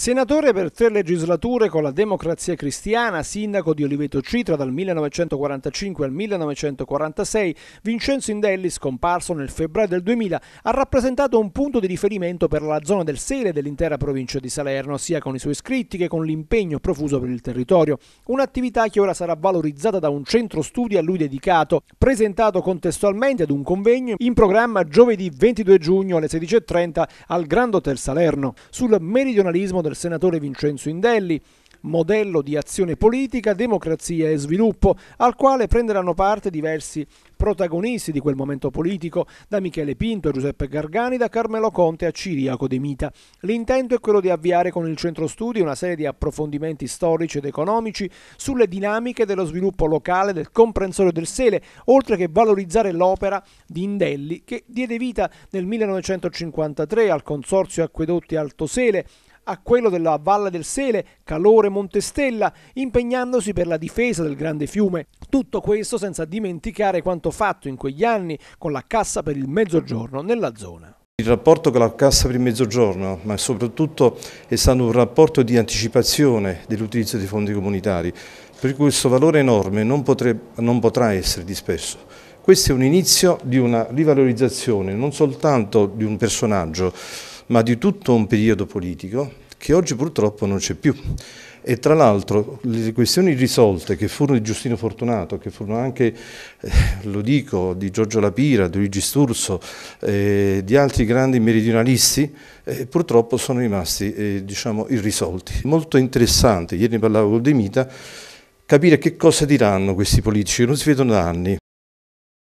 Senatore per tre legislature con la Democrazia Cristiana, sindaco di Oliveto Citra dal 1945 al 1946, Vincenzo Indelli, scomparso nel febbraio del 2000, ha rappresentato un punto di riferimento per la zona del Sele dell'intera provincia di Salerno, sia con i suoi iscritti che con l'impegno profuso per il territorio. Un'attività che ora sarà valorizzata da un centro studi a lui dedicato, presentato contestualmente ad un convegno in programma giovedì 22 giugno alle 16.30 al Grand Hotel Salerno. Sul meridionalismo del del senatore Vincenzo Indelli, modello di azione politica, democrazia e sviluppo, al quale prenderanno parte diversi protagonisti di quel momento politico, da Michele Pinto a Giuseppe Gargani, da Carmelo Conte a Ciriaco De Mita. L'intento è quello di avviare con il centro studi una serie di approfondimenti storici ed economici sulle dinamiche dello sviluppo locale del comprensorio del Sele, oltre che valorizzare l'opera di Indelli che diede vita nel 1953 al Consorzio Acquedotti Alto Sele, a quello della Valle del Sele, Calore Montestella, impegnandosi per la difesa del grande fiume. Tutto questo senza dimenticare quanto fatto in quegli anni con la Cassa per il Mezzogiorno nella zona. Il rapporto con la Cassa per il Mezzogiorno, ma soprattutto è stato un rapporto di anticipazione dell'utilizzo dei fondi comunitari, per cui questo valore enorme non, potrebbe, non potrà essere disperso. Questo è un inizio di una rivalorizzazione non soltanto di un personaggio, ma di tutto un periodo politico che oggi purtroppo non c'è più. E tra l'altro le questioni risolte che furono di Giustino Fortunato, che furono anche, eh, lo dico, di Giorgio Lapira, di Luigi Sturzo, eh, di altri grandi meridionalisti, eh, purtroppo sono rimasti eh, diciamo, irrisolti. Molto interessante, ieri ne parlavo con De Mita, capire che cosa diranno questi politici che non si vedono da anni,